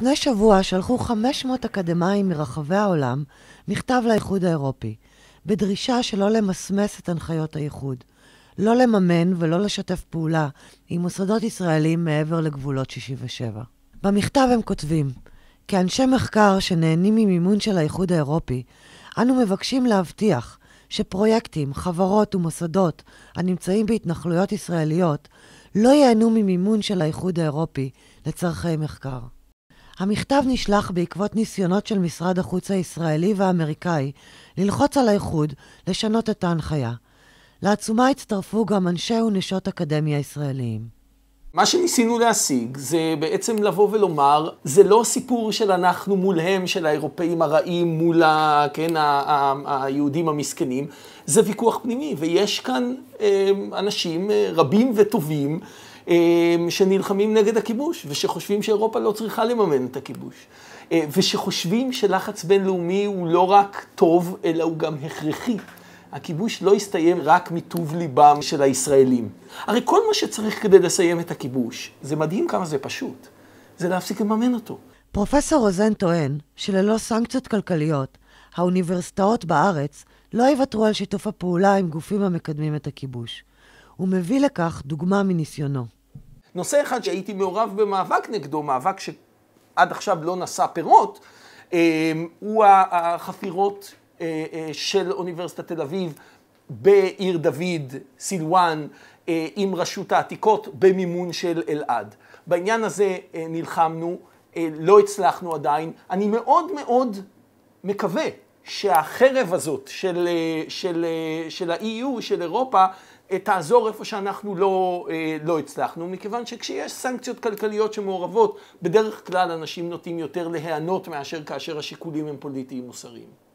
לפני שבוע שלחו 500 אקדמאים מרחבי העולם מכתב לאיחוד האירופי, בדרישה שלא למסמס את הנחיות האיחוד, לא לממן ולא לשתף פעולה עם מוסדות ישראלים מעבר לגבולות 67. במכתב הם כותבים, כאנשי מחקר שנהנים ממימון של האיחוד האירופי, אנו מבקשים להבטיח שפרויקטים, חברות ומוסדות הנמצאים בהתנחלויות ישראליות לא ייהנו ממימון של האיחוד האירופי לצורכי מחקר. המכתב נשלח בעקבות ניסיונות של משרד החוץ הישראלי והאמריקאי ללחוץ על האיחוד לשנות את ההנחיה. לעצומה הצטרפו גם אנשי ונשות אקדמיה ישראליים. מה שניסינו להשיג זה בעצם לבוא ולומר, זה לא סיפור של אנחנו מול הם, של האירופאים הרעים מול ה, כן, ה, ה, ה, היהודים המסכנים, זה ויכוח פנימי, ויש כאן אה, אנשים אה, רבים וטובים אה, שנלחמים נגד הכיבוש, ושחושבים שאירופה לא צריכה לממן את הכיבוש, אה, ושחושבים שלחץ בינלאומי הוא לא רק טוב, אלא הוא גם הכרחי. הכיבוש לא יסתיים רק מטוב ליבם של הישראלים. הרי כל מה שצריך כדי לסיים את הכיבוש, זה מדהים כמה זה פשוט, זה להפסיק לממן אותו. פרופסור רוזן טוען שללא סנקציות כלכליות, האוניברסיטאות בארץ לא יוותרו על שיתוף הפעולה עם גופים המקדמים את הכיבוש. הוא מביא לכך דוגמה מניסיונו. נושא אחד שהייתי מעורב במאבק נגדו, מאבק שעד עכשיו לא נשא פירות, אה, הוא החפירות אה, אה, של אוניברסיטת תל אביב בעיר דוד, סילואן, עם רשות העתיקות, במימון של אלעד. בעניין הזה נלחמנו, לא הצלחנו עדיין. אני מאוד מאוד מקווה שהחרב הזאת של, אה, של, אה, של ה-EU, של אירופה, אה, תעזור איפה שאנחנו לא, לא הצלחנו, מכיוון שכשיש סנקציות כלכליות שמעורבות, בדרך כלל אנשים נוטים יותר להיענות מאשר כאשר השיקולים הם פוליטיים מוסריים.